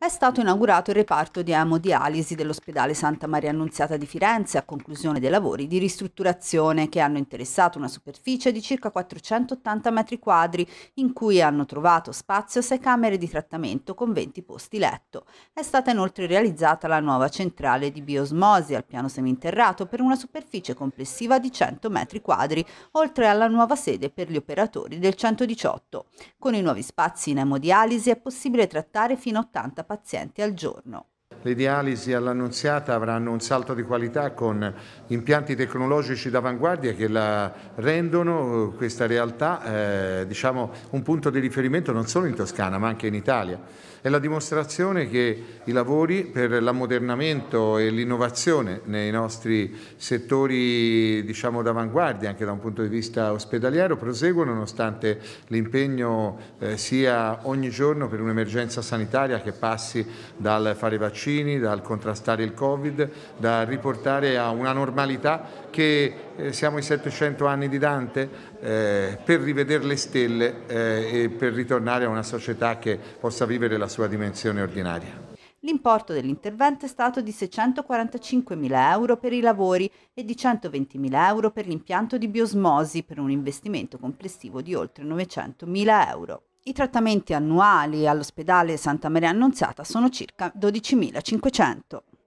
è stato inaugurato il reparto di emodialisi dell'ospedale Santa Maria Annunziata di Firenze a conclusione dei lavori di ristrutturazione che hanno interessato una superficie di circa 480 metri quadri in cui hanno trovato spazio sei camere di trattamento con 20 posti letto. È stata inoltre realizzata la nuova centrale di biosmosi al piano seminterrato per una superficie complessiva di 100 metri quadri, oltre alla nuova sede per gli operatori del 118. Con i nuovi spazi in emodialisi è possibile trattare fino a 80 pazienti al giorno le dialisi all'annunziata avranno un salto di qualità con impianti tecnologici d'avanguardia che la rendono eh, questa realtà eh, diciamo, un punto di riferimento non solo in Toscana ma anche in Italia. È la dimostrazione che i lavori per l'ammodernamento e l'innovazione nei nostri settori diciamo, d'avanguardia, anche da un punto di vista ospedaliero, proseguono nonostante l'impegno eh, sia ogni giorno per un'emergenza sanitaria che passi dal fare vaccino vaccini, dal contrastare il Covid, da riportare a una normalità che eh, siamo i 700 anni di Dante eh, per rivedere le stelle eh, e per ritornare a una società che possa vivere la sua dimensione ordinaria. L'importo dell'intervento è stato di 645.000 euro per i lavori e di 120.000 euro per l'impianto di biosmosi per un investimento complessivo di oltre 900.000 euro. I trattamenti annuali all'ospedale Santa Maria Annunziata sono circa 12.500.